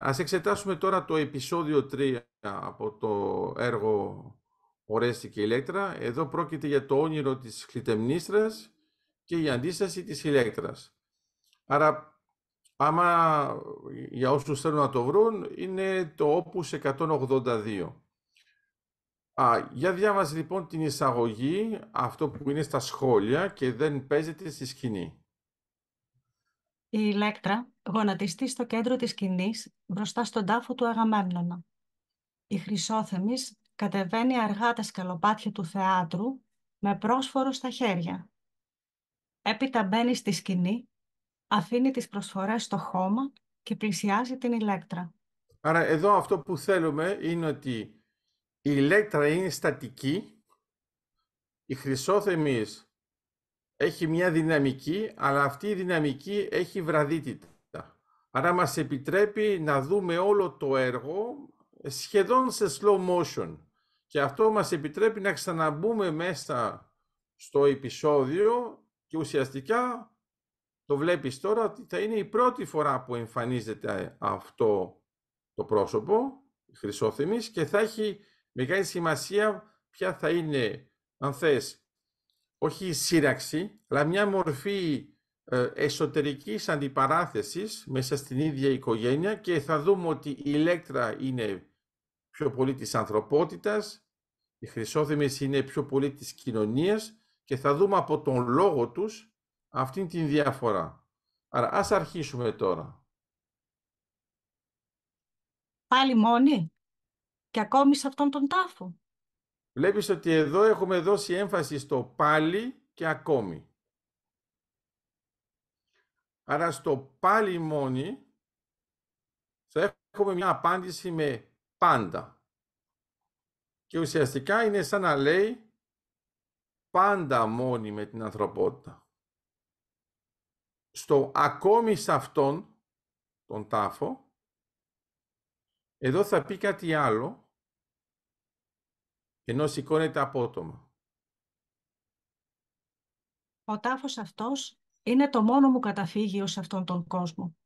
Ας εξετάσουμε τώρα το επεισόδιο 3 από το έργο Ορέστη και Ηλέκτρα. Εδώ πρόκειται για το όνειρο της Χλιτεμνίστρας και η αντίσταση της Ηλέκτρας. Άρα, άμα για όσους θέλουν να το βρουν, είναι το όπους 182. Α, για διάβαση λοιπόν την εισαγωγή, αυτό που είναι στα σχόλια και δεν παίζεται στη σκηνή. Η Ηλέκτρα γονατιστεί στο κέντρο της σκηνής μπροστά στον τάφο του Αγαμέμνονα. Η Χρυσόθεμης κατεβαίνει αργά τα σκαλοπάτια του θεάτρου με πρόσφορο στα χέρια. Έπειτα μπαίνει στη σκηνή, αφήνει τις προσφορές στο χώμα και πλησιάζει την Ηλέκτρα. Άρα εδώ αυτό που θέλουμε είναι ότι η Ηλέκτρα είναι στατική, η Χρυσόθεμης έχει μια δυναμική, αλλά αυτή η δυναμική έχει βραδύτητα. Άρα μας επιτρέπει να δούμε όλο το έργο σχεδόν σε slow motion. Και αυτό μας επιτρέπει να ξαναμπούμε μέσα στο επεισόδιο και ουσιαστικά το βλέπεις τώρα ότι θα είναι η πρώτη φορά που εμφανίζεται αυτό το πρόσωπο, Χρυσόθυμης, και θα έχει μεγάλη σημασία ποια θα είναι, αν θες, όχι σύραξη, αλλά μια μορφή ε, εσωτερικής αντιπαράθεσης μέσα στην ίδια οικογένεια και θα δούμε ότι η Ηλέκτρα είναι πιο πολύ της ανθρωπότητας, οι Χρυσόθεμες είναι πιο πολύ της κοινωνίας και θα δούμε από τον λόγο τους αυτήν την διαφορά. Άρα ας αρχίσουμε τώρα. Πάλι μόνοι και ακόμη σε αυτόν τον τάφο. Βλέπεις ότι εδώ έχουμε δώσει έμφαση στο πάλι και ακόμη. Άρα στο πάλι μόνοι θα έχουμε μια απάντηση με πάντα. Και ουσιαστικά είναι σαν να λέει πάντα μόνοι με την ανθρωπότητα. Στο ακόμη σε αυτόν τον τάφο, εδώ θα πει κάτι άλλο ενώ σηκώνεται απότομα. Ο τάφος αυτός είναι το μόνο μου καταφύγιο σε αυτόν τον κόσμο.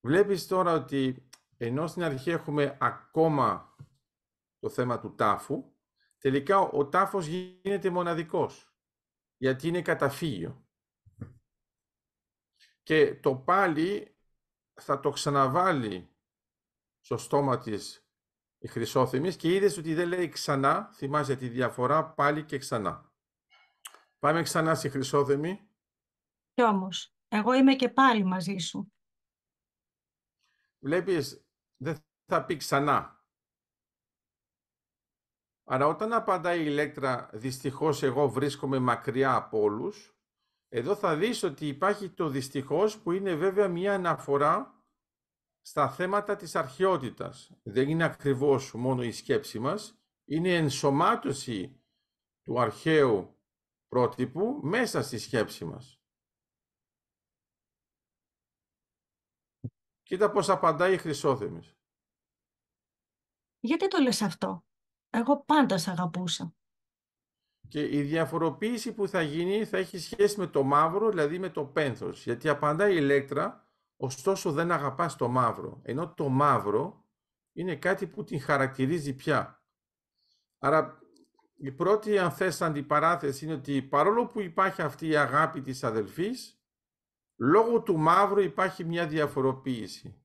Βλέπεις τώρα ότι ενώ στην αρχή έχουμε ακόμα το θέμα του τάφου, τελικά ο τάφος γίνεται μοναδικός, γιατί είναι καταφύγιο. Και το πάλι θα το ξαναβάλει στο στόμα της η Χρυσόθυμης και είδες ότι δεν λέει ξανά, θυμάσαι τη διαφορά πάλι και ξανά. Πάμε ξανά στη Χρυσόθυμη. Κι όμως, εγώ είμαι και πάλι μαζί σου. Βλέπεις, δεν θα πει ξανά. Άρα όταν απαντάει η ηλέκτρα «δυστυχώς εγώ βρίσκομαι μακριά από όλους», εδώ θα δεις ότι υπάρχει το δυστυχώς που είναι βέβαια μια αναφορά στα θέματα της αρχαιότητας. Δεν είναι ακριβώς μόνο η σκέψη μας, είναι η ενσωμάτωση του αρχαίου πρότυπου μέσα στη σκέψη μας. Κοίτα πώς απαντάει η Χρυσόθεμης. Γιατί το λες αυτό. Εγώ πάντα σ' αγαπούσα. Και η διαφοροποίηση που θα γίνει θα έχει σχέση με το μαύρο, δηλαδή με το πένθος. Γιατί απαντάει η Ελέκτρα ωστόσο δεν αγαπάς το μαύρο. Ενώ το μαύρο είναι κάτι που την χαρακτηρίζει πια. Άρα η πρώτη, αν θες, αντιπαράθεση είναι ότι παρόλο που υπάρχει αυτή η αγάπη της αδελφής, λόγω του μαύρου υπάρχει μια διαφοροποίηση.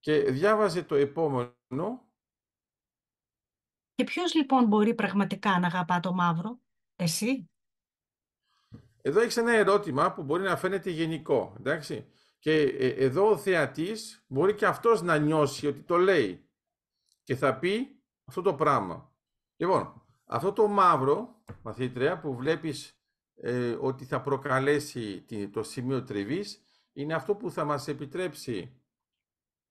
Και διάβαζε το επόμενο. Και ποιος λοιπόν μπορεί πραγματικά να αγαπά το μαύρο, εσύ? Εδώ έχεις ένα ερώτημα που μπορεί να φαίνεται γενικό, εντάξει. Και ε, εδώ ο θεατής μπορεί και αυτός να νιώσει ότι το λέει και θα πει αυτό το πράγμα. Λοιπόν, αυτό το μαύρο, μαθήτρια, που βλέπεις ε, ότι θα προκαλέσει το σημείο τριβής, είναι αυτό που θα μας επιτρέψει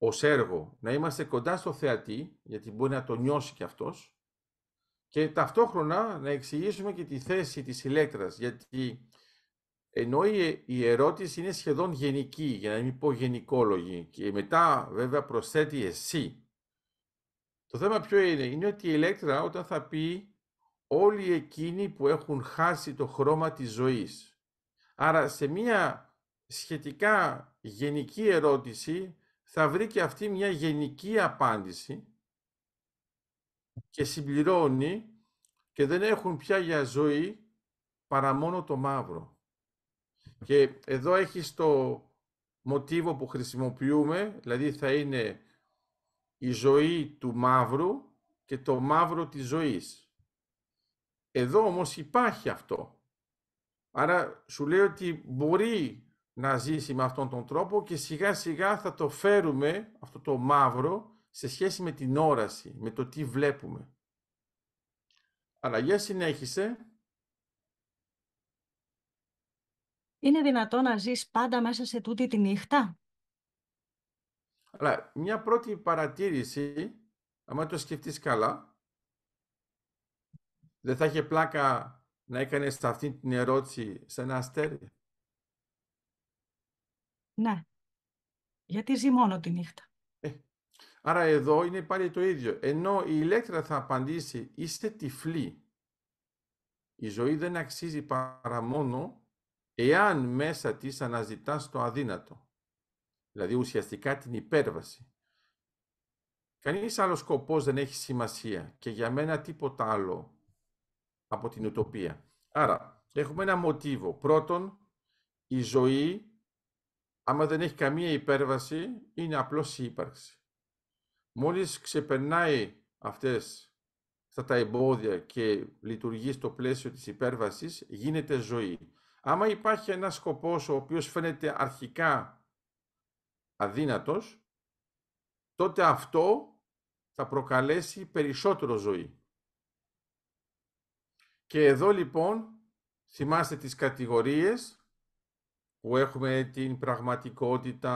ο έργο να είμαστε κοντά στο θεατή, γιατί μπορεί να το νιώσει και αυτός, και ταυτόχρονα να εξηγήσουμε και τη θέση της ηλέκτρας, γιατί ενώ η ερώτηση είναι σχεδόν γενική, για να μην πω γενικόλογη, και μετά βέβαια προσθέτει εσύ. Το θέμα ποιο είναι, είναι ότι η ηλέκτρα όταν θα πει όλοι εκείνοι που έχουν χάσει το χρώμα της ζωής. Άρα σε μία σχετικά γενική ερώτηση θα βρει και αυτή μια γενική απάντηση και συμπληρώνει και δεν έχουν πια για ζωή παρά μόνο το μαύρο. Και εδώ έχεις το μοτίβο που χρησιμοποιούμε, δηλαδή θα είναι η ζωή του μαύρου και το μαύρο της ζωής. Εδώ όμως υπάρχει αυτό. Άρα σου λέει ότι μπορεί να ζήσει με αυτόν τον τρόπο και σιγά σιγά θα το φέρουμε αυτό το μαύρο σε σχέση με την όραση, με το τι βλέπουμε. Αλλά για συνέχισε. Είναι δυνατό να ζεις πάντα μέσα σε τούτη τη νύχτα. Αλλά μια πρώτη παρατήρηση, άμα το σκεφτείς καλά, δεν θα είχε πλάκα να έκανες αυτή την ερώτηση σε ένα αστέρι. Ναι. Γιατί ζει μόνο τη νύχτα. Ε, άρα εδώ είναι πάλι το ίδιο. Ενώ η ηλέκτρα θα απαντήσει, είστε τυφλοί. Η ζωή δεν αξίζει παρά μόνο εάν μέσα της αναζητάς το αδύνατο, δηλαδή ουσιαστικά την υπέρβαση. Κανείς άλλος σκοπός δεν έχει σημασία και για μένα τίποτα άλλο από την ουτοπία. Άρα, έχουμε ένα μοτίβο. Πρώτον, η ζωή, άμα δεν έχει καμία υπέρβαση, είναι απλώς η ύπαρξη. Μόλις ξεπερνάει αυτές αυτά τα εμπόδια και λειτουργεί στο πλαίσιο της υπέρβασης, γίνεται ζωή. Άμα υπάρχει ένας σκοπός ο οποίος φαίνεται αρχικά αδύνατος, τότε αυτό θα προκαλέσει περισσότερο ζωή. Και εδώ λοιπόν θυμάστε τις κατηγορίες που έχουμε την πραγματικότητα,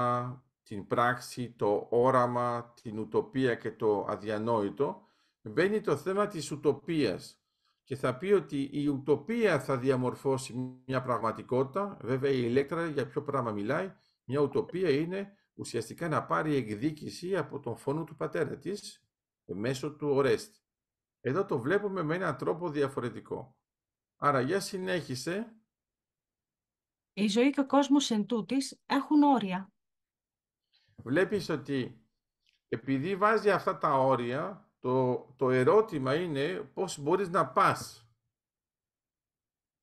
την πράξη, το όραμα, την ουτοπία και το αδιανόητο. Μπαίνει το θέμα της ουτοπίας και θα πει ότι η ουτοπία θα διαμορφώσει μια πραγματικότητα. Βέβαια η Ηλέκτρα για ποιο πράγμα μιλάει. Μια ουτοπία είναι ουσιαστικά να πάρει εκδίκηση από τον φόνο του πατέρα της μέσω του Ορέστη. Εδώ το βλέπουμε με έναν τρόπο διαφορετικό. Άρα για συνέχισε. Η ζωή και ο κόσμος εν τούτης έχουν όρια. Βλέπεις ότι επειδή βάζει αυτά τα όρια, το, το ερώτημα είναι πώς μπορείς να πας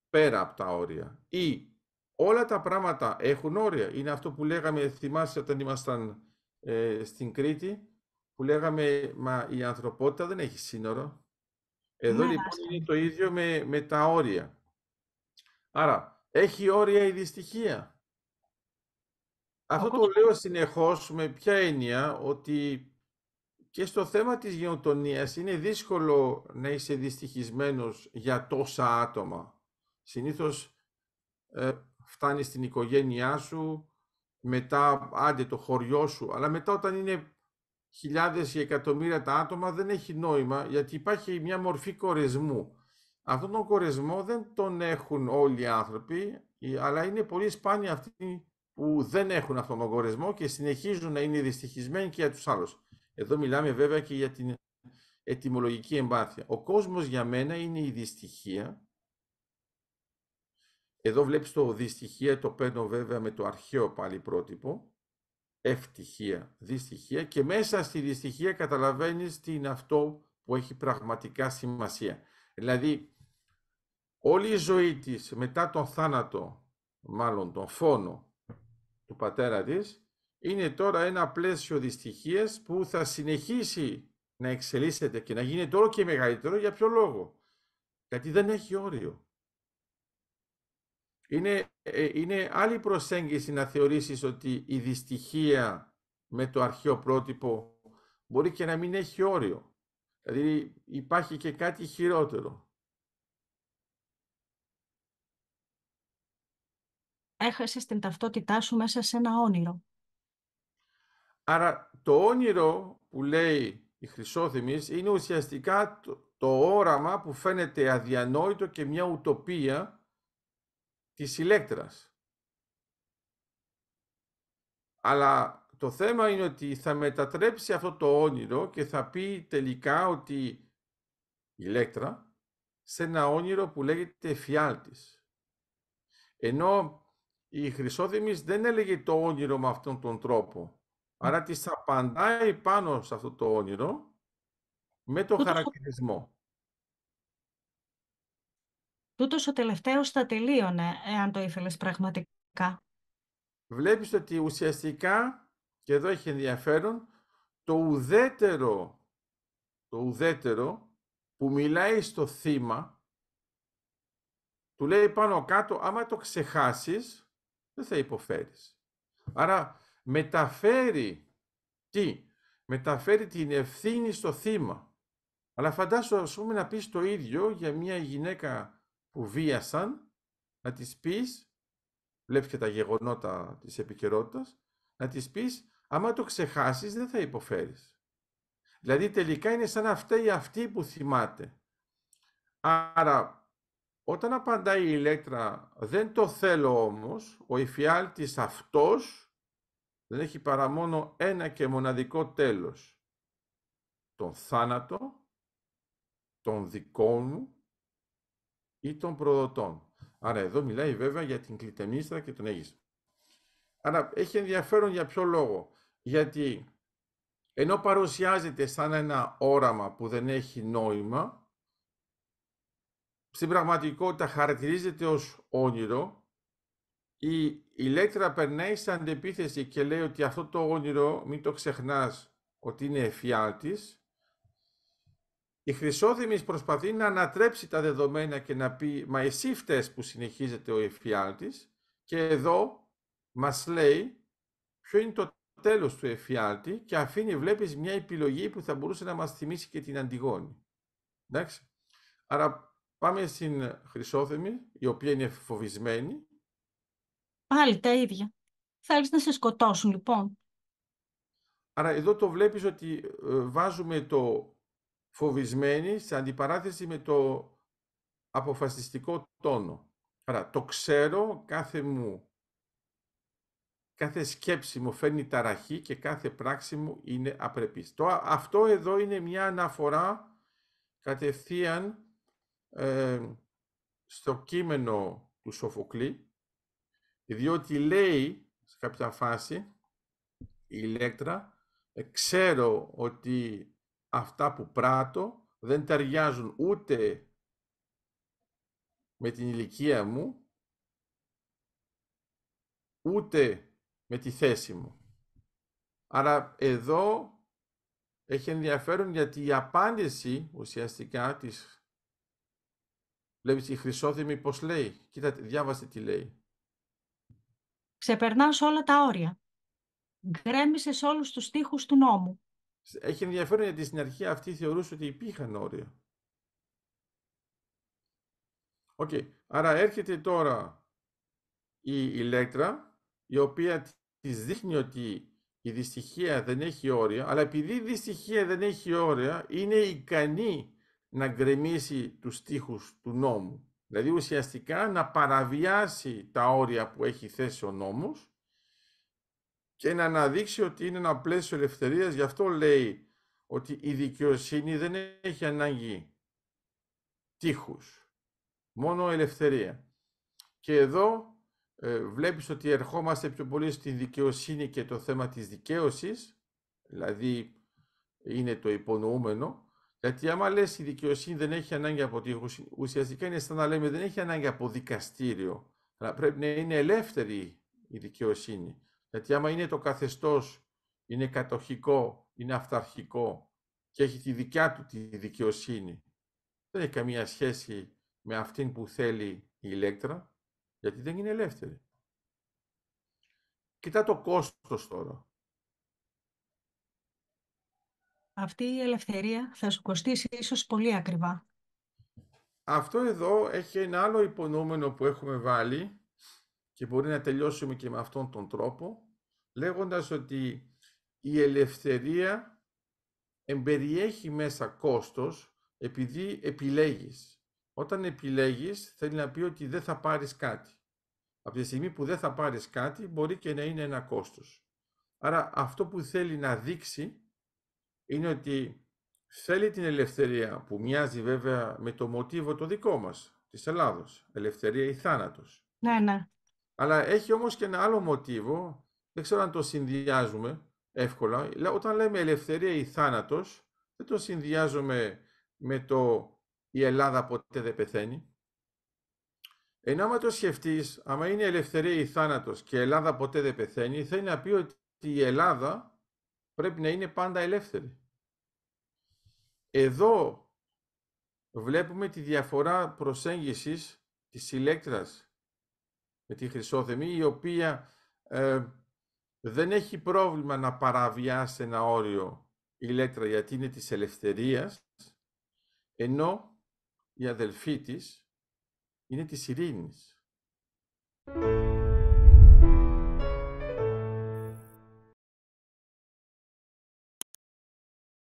πέρα από τα όρια. Ή όλα τα πράγματα έχουν όρια. Είναι αυτό που λέγαμε, θυμάσαι όταν ήμασταν ε, στην Κρήτη, που λέγαμε, μα η ανθρωπότητα δεν έχει σύνορο. Εδώ ναι, λοιπόν είναι το ίδιο με, με τα όρια. Άρα, έχει όρια η δυστυχία. Αυτό το λέω συνεχώς με ποια έννοια, ότι και στο θέμα της γενοτονίας είναι δύσκολο να είσαι δυστυχισμένος για τόσα άτομα. Συνήθως ε, φτάνεις στην οικογένειά σου, μετά άντε το χωριό σου, αλλά μετά όταν είναι χιλιάδες ή εκατομμύρια τα άτομα δεν έχει νόημα γιατί υπάρχει μια μορφή κορεσμού. Αυτόν τον κορεσμό δεν τον έχουν όλοι οι άνθρωποι, αλλά είναι πολύ σπάνια αυτοί που δεν έχουν αυτόν τον κορεσμό και συνεχίζουν να είναι δυστυχισμένοι και για τους άλλους. Εδώ μιλάμε βέβαια και για την ετυμολογική εμπάθεια. Ο κόσμος για μένα είναι η δυστυχία. Εδώ βλέπεις το δυστυχία, το παίρνω βέβαια με το αρχαίο πάλι πρότυπο. Ευτυχία, δυστυχία και μέσα στη δυστυχία καταλαβαίνεις τι είναι αυτό που έχει πραγματικά σημασία. Δηλαδή, όλη η ζωή της μετά τον θάνατο, μάλλον τον φόνο του πατέρα της, είναι τώρα ένα πλαίσιο δυστυχίες που θα συνεχίσει να εξελίσσεται και να γίνεται όλο και μεγαλύτερο. Για ποιο λόγο. Γιατί δεν έχει όριο. Είναι, ε, είναι άλλη προσέγγιση να θεωρήσεις ότι η δυστυχία με το αρχαίο πρότυπο μπορεί και να μην έχει όριο. Δηλαδή υπάρχει και κάτι χειρότερο. Έχασες την ταυτότητά σου μέσα σε ένα όνειρο. Άρα το όνειρο που λέει η Χρυσόθυμης είναι ουσιαστικά το, όραμα που φαίνεται αδιανόητο και μια ουτοπία της ηλέκτρας. Αλλά το θέμα είναι ότι θα μετατρέψει αυτό το όνειρο και θα πει τελικά ότι η ηλέκτρα σε ένα όνειρο που λέγεται φιάλτης. Ενώ η Χρυσόδημης δεν έλεγε το όνειρο με αυτόν τον τρόπο. Άρα της απαντάει πάνω σε αυτό το όνειρο με το χαρακτηρισμό. Τούτος ο τελευταίος θα τελείωνε, εάν το ήθελες πραγματικά. Βλέπεις ότι ουσιαστικά, και εδώ έχει ενδιαφέρον, το ουδέτερο, το ουδέτερο που μιλάει στο θύμα, του λέει πάνω κάτω, άμα το ξεχάσεις, δεν θα υποφέρεις. Άρα μεταφέρει τι, μεταφέρει την ευθύνη στο θύμα. Αλλά φαντάσου ας πούμε να πεις το ίδιο για μια γυναίκα που βίασαν, να της πεις, βλέπεις και τα γεγονότα της επικαιρότητας, να της πεις, άμα το ξεχάσεις δεν θα υποφέρεις. Δηλαδή τελικά είναι σαν αυτά η αυτή που θυμάται. Άρα όταν απαντάει η ηλέκτρα δεν το θέλω όμως, ο υφιάλτης αυτός δεν έχει παρά μόνο ένα και μοναδικό τέλος. Τον θάνατο, τον δικό μου ή των προδοτών. Άρα εδώ μιλάει βέβαια για την κλητεμίστρα και τον Αίγιστο. Άρα έχει ενδιαφέρον για ποιο λόγο. Γιατί ενώ παρουσιάζεται σαν ένα όραμα που δεν έχει νόημα, στην πραγματικότητα χαρακτηρίζεται ως όνειρο η ηλέκτρα περνάει σαν αντεπίθεση και λέει ότι αυτό το όνειρο μην το ξεχνάς ότι είναι εφιάλτης. Η Χρυσόδημης προσπαθεί να ανατρέψει τα δεδομένα και να πει «Μα εσύ φταίς που συνεχίζεται ο εφιάλτης» και εδώ μας λέει ποιο είναι το τέλος του εφιάλτη και αφήνει, βλέπεις, μια επιλογή που θα μπορούσε να μας θυμίσει και την Αντιγόνη. Άρα πάμε στην Χρυσόδημη, η οποία είναι φοβισμένη Πάλι τα ίδια. Θέλεις να σε σκοτώσουν λοιπόν. Άρα εδώ το βλέπεις ότι ε, βάζουμε το φοβισμένοι σε αντιπαράθεση με το αποφασιστικό τόνο. Άρα το ξέρω, κάθε μου, κάθε σκέψη μου φέρνει ταραχή και κάθε πράξη μου είναι απρεπής. Το, αυτό εδώ είναι μια αναφορά κατευθείαν ε, στο κείμενο του Σοφοκλή, διότι λέει σε κάποια φάση η Ηλέκτρα ε, ξέρω ότι αυτά που πράττω δεν ταιριάζουν ούτε με την ηλικία μου ούτε με τη θέση μου. Άρα εδώ έχει ενδιαφέρον γιατί η απάντηση ουσιαστικά της βλέπεις η χρυσόδημη πως λέει. Κοίτα, διάβασε τι λέει. Ξεπερνάς όλα τα όρια. Γκρέμισες όλους τους στίχους του νόμου. Έχει ενδιαφέρον γιατί στην αρχή αυτή θεωρούσε ότι υπήρχαν όρια. Οκ. Okay. Άρα έρχεται τώρα η ηλέκτρα, η οποία της δείχνει ότι η δυστυχία δεν έχει όρια, αλλά επειδή η δυστυχία δεν έχει όρια, είναι ικανή να γκρεμίσει τους στίχους του νόμου. Δηλαδή ουσιαστικά να παραβιάσει τα όρια που έχει θέσει ο νόμος και να αναδείξει ότι είναι ένα πλαίσιο ελευθερίας. Γι' αυτό λέει ότι η δικαιοσύνη δεν έχει ανάγκη τείχους, μόνο ελευθερία. Και εδώ ε, βλέπεις ότι ερχόμαστε πιο πολύ στη δικαιοσύνη και το θέμα της δικαίωσης, δηλαδή είναι το υπονοούμενο, γιατί άμα λες η δικαιοσύνη δεν έχει ανάγκη από τη ουσιαστικά είναι σαν να λέμε δεν έχει ανάγκη από δικαστήριο. Αλλά πρέπει να είναι ελεύθερη η δικαιοσύνη. Γιατί άμα είναι το καθεστώς είναι κατοχικό, είναι αυταρχικό και έχει τη δικιά του τη δικαιοσύνη, δεν έχει καμία σχέση με αυτήν που θέλει η ηλέκτρα, γιατί δεν είναι ελεύθερη. Κοιτά το κόστος τώρα. αυτή η ελευθερία θα σου κοστίσει ίσως πολύ ακριβά. Αυτό εδώ έχει ένα άλλο υπονόμενο που έχουμε βάλει και μπορεί να τελειώσουμε και με αυτόν τον τρόπο, λέγοντας ότι η ελευθερία εμπεριέχει μέσα κόστος επειδή επιλέγεις. Όταν επιλέγεις θέλει να πει ότι δεν θα πάρεις κάτι. Από τη στιγμή που δεν θα πάρεις κάτι μπορεί και να είναι ένα κόστος. Άρα αυτό που θέλει να δείξει είναι ότι θέλει την ελευθερία που μοιάζει βέβαια με το μοτίβο το δικό μας, της Ελλάδος. Ελευθερία ή θάνατος. Ναι, ναι. Αλλά έχει όμως και ένα άλλο μοτίβο, δεν ξέρω αν το συνδυάζουμε εύκολα. Όταν λέμε ελευθερία ή θάνατος, δεν το συνδυάζουμε με το «η Ελλάδα ποτέ δεν πεθαίνει». Ενώ άμα το σκεφτείς, άμα είναι ελευθερία ή θάνατος και η Ελλάδα ποτέ δεν πεθαίνει, θέλει να πει ότι η Ελλάδα πρέπει να είναι πάντα ελεύθερη. Εδώ βλέπουμε τη διαφορά προσέγγισης της ηλέκτρας με τη χρυσόθεμη, η οποία ε, δεν έχει πρόβλημα να παραβιάσει ένα όριο ηλέκτρα, γιατί είναι της ελευθερίας, ενώ η αδελφή της είναι της ειρήνης.